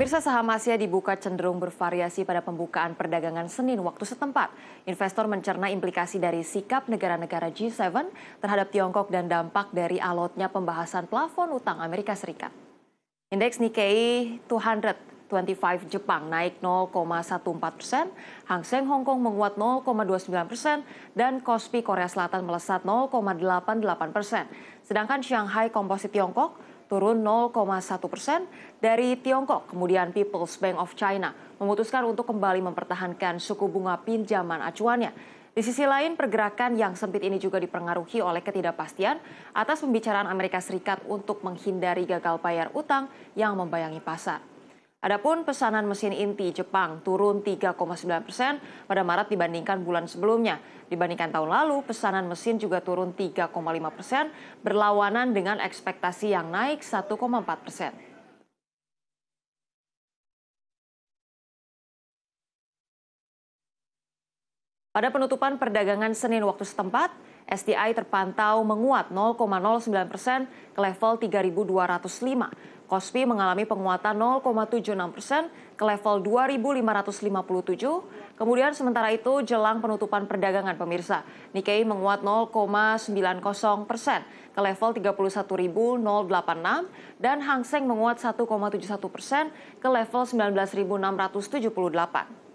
Pemirsa saham Asia dibuka cenderung bervariasi pada pembukaan perdagangan Senin waktu setempat. Investor mencerna implikasi dari sikap negara-negara G7 terhadap Tiongkok dan dampak dari alotnya pembahasan plafon utang Amerika Serikat. Indeks Nikkei 225 Jepang naik 0,14 persen, Hang Seng Hong Kong menguat 0,29 persen, dan Kospi Korea Selatan melesat 0,88 persen. Sedangkan Shanghai Komposit Tiongkok turun 0,1 persen dari Tiongkok. Kemudian People's Bank of China memutuskan untuk kembali mempertahankan suku bunga pinjaman acuannya. Di sisi lain, pergerakan yang sempit ini juga dipengaruhi oleh ketidakpastian atas pembicaraan Amerika Serikat untuk menghindari gagal bayar utang yang membayangi pasar. Adapun pesanan mesin inti Jepang turun 3,9 persen pada Maret dibandingkan bulan sebelumnya. Dibandingkan tahun lalu, pesanan mesin juga turun 3,5 persen berlawanan dengan ekspektasi yang naik 1,4 persen. Pada penutupan perdagangan Senin waktu setempat, STI terpantau menguat 0,09 persen ke level 3.205. Kospi mengalami penguatan 0,76 persen ke level 2.557. Kemudian sementara itu jelang penutupan perdagangan pemirsa, Nikkei menguat 0,90 persen ke level 31.086 dan Hang Seng menguat 1,71 persen ke level 19.678.